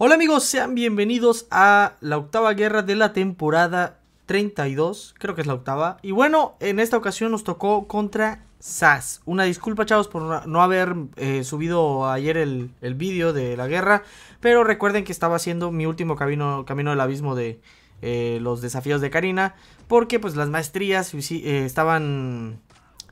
Hola amigos, sean bienvenidos a la octava guerra de la temporada 32, creo que es la octava. Y bueno, en esta ocasión nos tocó contra SAS. Una disculpa chavos por no haber eh, subido ayer el, vídeo de la guerra, pero recuerden que estaba haciendo mi último camino, camino del abismo de eh, los desafíos de Karina, porque pues las maestrías eh, estaban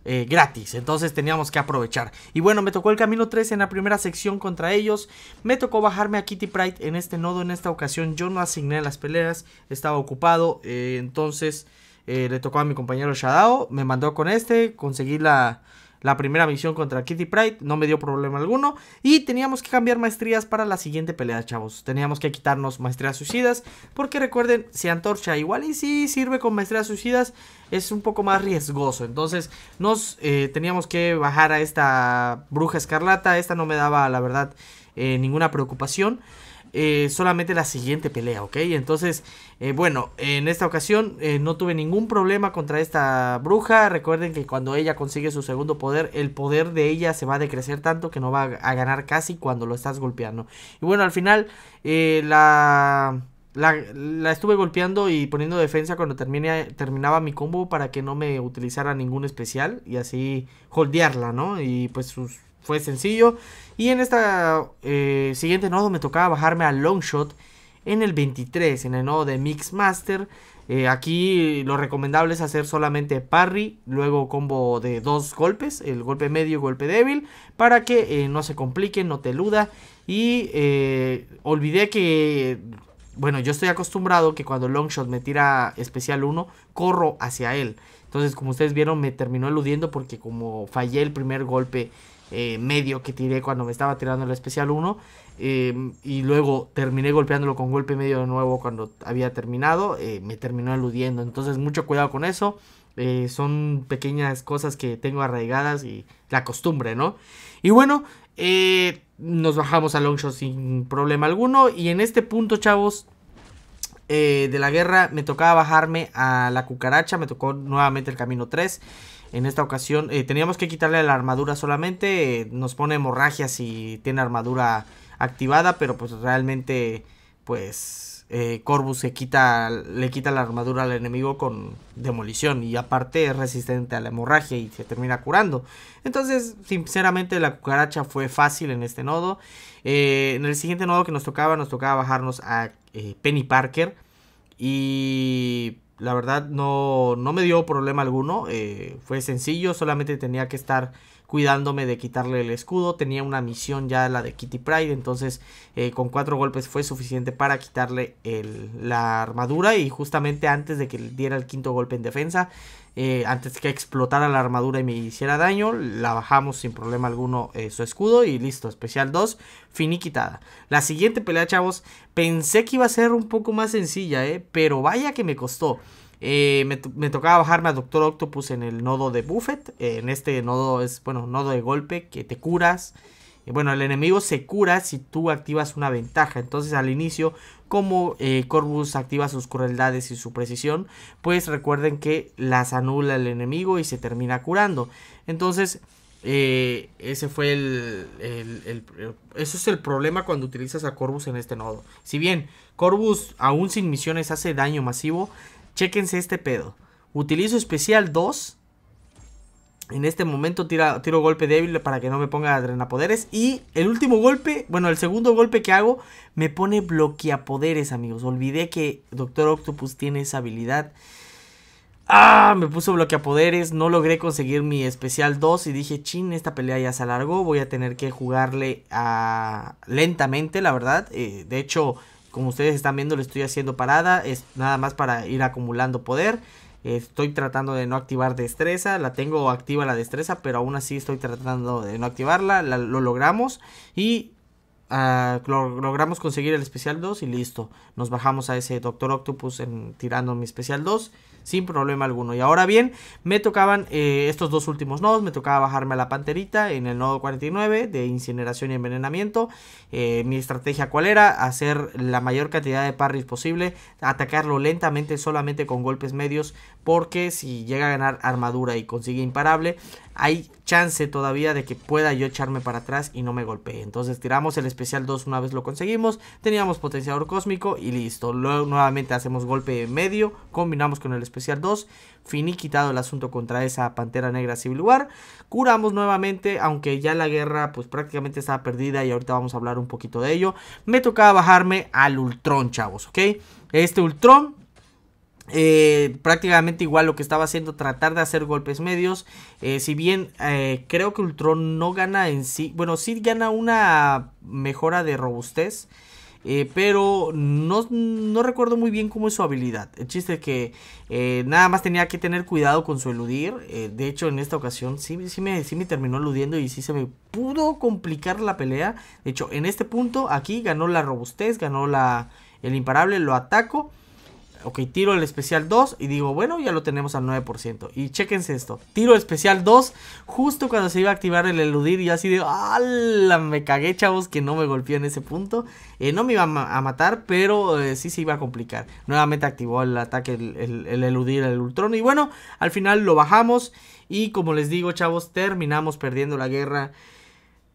eh, gratis. Entonces teníamos que aprovechar. Y bueno, me tocó el camino 3 en la primera sección contra ellos. Me tocó bajarme a Kitty Pride en este nodo. En esta ocasión yo no asigné las peleas. Estaba ocupado. Eh, entonces eh, le tocó a mi compañero Shadao. Me mandó con este. Conseguí la la primera misión contra Kitty Pride no me dio problema alguno. Y teníamos que cambiar maestrías para la siguiente pelea, chavos. Teníamos que quitarnos maestrías suicidas. Porque recuerden, si antorcha igual y si sirve con maestrías suicidas, es un poco más riesgoso. Entonces nos eh, teníamos que bajar a esta bruja escarlata. Esta no me daba, la verdad, eh, ninguna preocupación. Eh, solamente la siguiente pelea, ¿ok? Entonces, eh, bueno, en esta ocasión eh, no tuve ningún problema contra esta bruja. Recuerden que cuando ella consigue su segundo poder, el poder de ella se va a decrecer tanto que no va a ganar casi cuando lo estás golpeando. Y bueno, al final, la... La, estuve golpeando y poniendo defensa cuando termine, terminaba mi combo para que no me utilizara ningún especial y así holdearla, ¿no? Y pues sus fue sencillo. Y en esta eh, siguiente nodo me tocaba bajarme a Longshot en el 23, en el nodo de Mix Master. Eh, aquí lo recomendable es hacer solamente parry, luego combo de dos golpes, el golpe medio y golpe débil, para que eh, no se complique, no te eluda. Y olvidé que, bueno, yo estoy acostumbrado que cuando Longshot me tira especial 1, corro hacia él. Entonces, como ustedes vieron, me terminó eludiendo porque como fallé el primer golpe eh, medio que tiré cuando me estaba tirando el especial 1 em, y luego terminé golpeándolo con golpe medio de nuevo cuando había terminado, eh, me terminó eludiendo. Entonces, mucho cuidado con eso. Eh, son pequeñas cosas que tengo arraigadas y la costumbre, ¿no? Y bueno, nos bajamos a Longshot sin problema alguno. Y en este punto, chavos, eh, de la guerra me tocaba bajarme a la cucaracha, me tocó nuevamente el camino 3. En esta ocasión eh, teníamos que quitarle la armadura solamente, eh, nos pone hemorragia si tiene armadura activada, pero pues realmente pues Corvus se quita, le quita la armadura al enemigo con demolición y aparte es resistente a la hemorragia y se termina curando. Entonces sinceramente la cucaracha fue fácil en este nodo. en el siguiente nodo que nos tocaba nos tocaba bajarnos a eh, Penny Parker. Y la verdad no, no me dio problema alguno. Eh, fue sencillo, solamente tenía que estar cuidándome de quitarle el escudo. Tenía una misión ya la de Kitty Pride, entonces eh, con cuatro golpes fue suficiente para quitarle la armadura y justamente antes de que diera el quinto golpe en defensa, eh, antes que explotara la armadura y me hiciera daño, la bajamos sin problema alguno eh, su escudo y listo, especial 2, finiquitada. La siguiente pelea, chavos, pensé que iba a ser un poco más sencilla, pero vaya que me costó. Eh, me, tocaba bajarme a Doctor Octopus en el nodo de Buffet eh, en este nodo es, bueno, nodo de golpe que te curas. Eh, bueno, el enemigo se cura si tú activas una ventaja. Entonces al inicio, como Corvus activa sus crueldades y su precisión, pues recuerden que las anula el enemigo y se termina curando. Entonces... ese fue el, el, Eso es el problema cuando utilizas a Corvus en este nodo. Si bien Corvus, aún sin misiones, hace daño masivo, Chéquense este pedo. Utilizo especial 2. En este momento tiro golpe débil para que no me ponga adrenapoderes. Y el último golpe, bueno, el segundo golpe que hago me pone bloqueapoderes, amigos. Olvidé que Doctor Octopus tiene esa habilidad. Ah, me puso bloqueapoderes, no logré conseguir mi especial 2 y dije, chin, esta pelea ya se alargó, voy a tener que jugarle a... Ah, lentamente, la verdad. Eh, de hecho, como ustedes están viendo, le estoy haciendo parada. Es nada más para ir acumulando poder. Estoy tratando de no activar destreza. La tengo activa la destreza, pero aún así estoy tratando de no activarla. lo logramos. Y Ah, logramos conseguir el especial 2 y listo. Nos bajamos a ese Doctor Octopus en, tirando mi especial 2 sin problema alguno. Y ahora bien, me tocaban eh, estos dos últimos nodos. Me tocaba bajarme a la panterita en el nodo 49 de incineración y envenenamiento. Eh, mi estrategia cuál era? Hacer la mayor cantidad de parries posible. Atacarlo lentamente solamente con golpes medios. Porque si llega a ganar armadura y consigue imparable, hay chance todavía de que pueda yo echarme para atrás y no me golpee. Entonces tiramos el especial 2 una vez lo conseguimos, teníamos potenciador cósmico y listo. Luego nuevamente hacemos golpe medio, combinamos con el especial 2, finiquitado el asunto contra esa pantera negra civil war, Curamos nuevamente, aunque ya la guerra pues prácticamente estaba perdida y ahorita vamos a hablar un poquito de ello. Me tocaba bajarme al ultrón chavos, ¿ok? Este ultrón eh, prácticamente igual lo que estaba haciendo, tratar de hacer golpes medios. Eh, si bien eh, creo que Ultron no gana en sí, bueno, sí gana una mejora de robustez. pero no, recuerdo muy bien cómo es su habilidad. El chiste es que nada más tenía que tener cuidado con su eludir. de hecho, en esta ocasión sí, sí, me, me terminó eludiendo y sí se me pudo complicar la pelea. De hecho, en este punto aquí ganó la robustez, ganó la, el imparable, lo ataco. Ok, tiro el especial 2 y digo, bueno, ya lo tenemos al 9%. Y chequense esto. Tiro especial 2 justo cuando se iba a activar el eludir y así digo, ¡ala! Me cagué, chavos, que no me golpeó en ese punto. Eh, no me iba a, matar, pero eh, sí se iba a complicar. Nuevamente activó el ataque, el, el eludir, el ultrón. Y bueno, al final lo bajamos y como les digo, chavos, terminamos perdiendo la guerra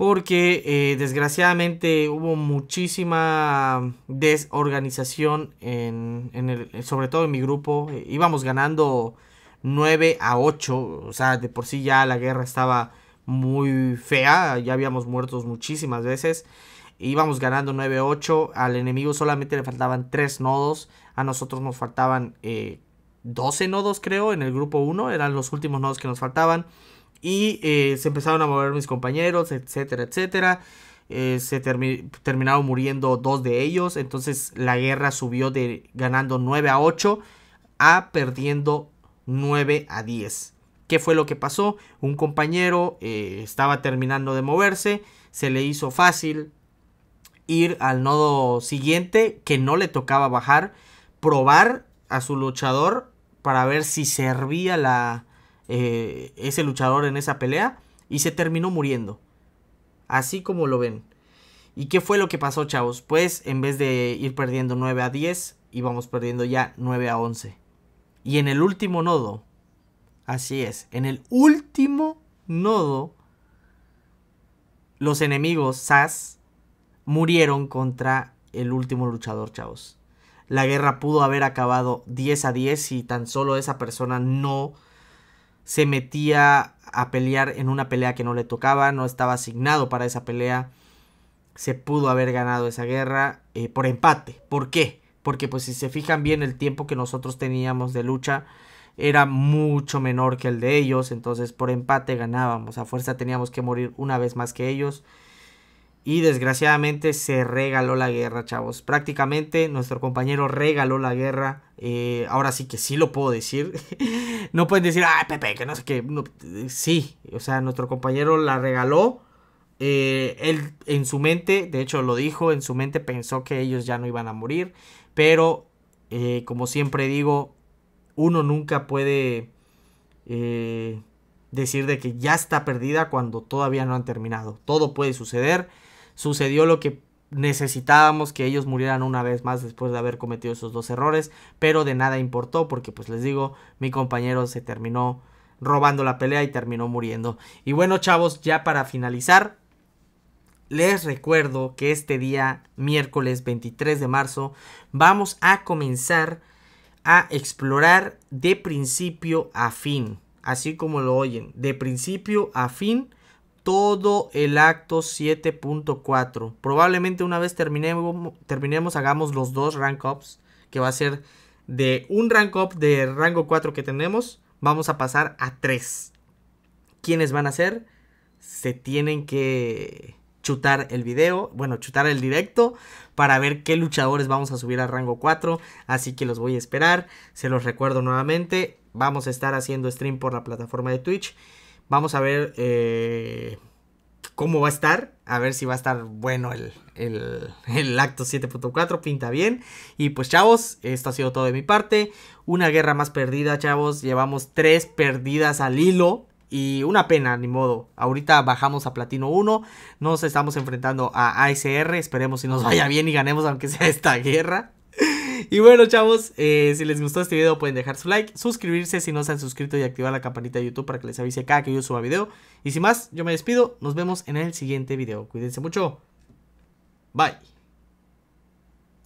porque eh, desgraciadamente hubo muchísima desorganización, en, el, eh, sobre todo en mi grupo. Eh, íbamos ganando 9 a 8, o sea, de por sí ya la guerra estaba muy fea, ya habíamos muerto muchísimas veces. Íbamos ganando 9 a 8, al enemigo solamente le faltaban 3 nodos, a nosotros nos faltaban 12 nodos creo en el grupo 1, eran los últimos nodos que nos faltaban. Y eh, se empezaron a mover mis compañeros, etcétera, etcétera. Eh, se terminaron muriendo dos de ellos. Entonces la guerra subió de ganando 9 a 8 a perdiendo 9 a 10. ¿Qué fue lo que pasó? Un compañero eh, estaba terminando de moverse, se le hizo fácil ir al nodo siguiente que no le tocaba bajar, probar a su luchador para ver si servía la, eh, ese luchador en esa pelea y se terminó muriendo. Así como lo ven. ¿Y qué fue lo que pasó, chavos? Pues en vez de ir perdiendo 9 a 10, íbamos perdiendo ya 9 a 11. Y en el último nodo, así es, en el último nodo, los enemigos Sas murieron contra el último luchador, chavos. La guerra pudo haber acabado 10 a 10 y tan solo esa persona no se metía a pelear en una pelea que no le tocaba, no estaba asignado para esa pelea, se pudo haber ganado esa guerra eh, por empate. ¿Por qué? Porque pues si se fijan bien el tiempo que nosotros teníamos de lucha era mucho menor que el de ellos, entonces por empate ganábamos, a fuerza teníamos que morir una vez más que ellos y desgraciadamente se regaló la guerra, chavos. Prácticamente nuestro compañero regaló la guerra. Eh, ahora sí que sí lo puedo decir. no pueden decir, ay Pepe, que no sé qué. Eh, sí, o sea, nuestro compañero la regaló. Eh, él en su mente, de hecho lo dijo, en su mente pensó que ellos ya no iban a morir. Pero, como siempre digo, uno nunca puede decir de que ya está perdida cuando todavía no han terminado. Todo puede suceder sucedió lo que necesitábamos que ellos murieran una vez más después de haber cometido esos dos errores, pero de nada importó porque pues les digo, mi compañero se terminó robando la pelea y terminó muriendo. Y bueno chavos, ya para finalizar, les recuerdo que este día, miércoles 23 de marzo, vamos a comenzar a explorar de principio a fin, así como lo oyen, de principio a fin todo el acto 7.4. Probablemente una vez terminemos, terminemos, hagamos los dos rank ups, que va a ser de un rank up de rango 4 que tenemos, vamos a pasar a 3. ¿Quiénes van a ser? Se tienen que chutar el video, bueno, chutar el directo para ver qué luchadores vamos a subir a rango 4, así que los voy a esperar, se los recuerdo nuevamente, vamos a estar haciendo stream por la plataforma de Twitch Vamos a ver eh, cómo va a estar. A ver si va a estar bueno el, el acto 7.4. Pinta bien. Y pues chavos, esto ha sido todo de mi parte. Una guerra más perdida, chavos. Llevamos tres perdidas al hilo. Y una pena, ni modo. Ahorita bajamos a Platino 1. Nos estamos enfrentando a ASR. Esperemos si nos vaya bien y ganemos aunque sea esta guerra. Y bueno, chavos, eh, si les gustó este video pueden dejar su like, suscribirse si no se han suscrito y activar la campanita de YouTube para que les avise cada que yo suba video. Y sin más, yo me despido, nos vemos en el siguiente video. Cuídense mucho. Bye.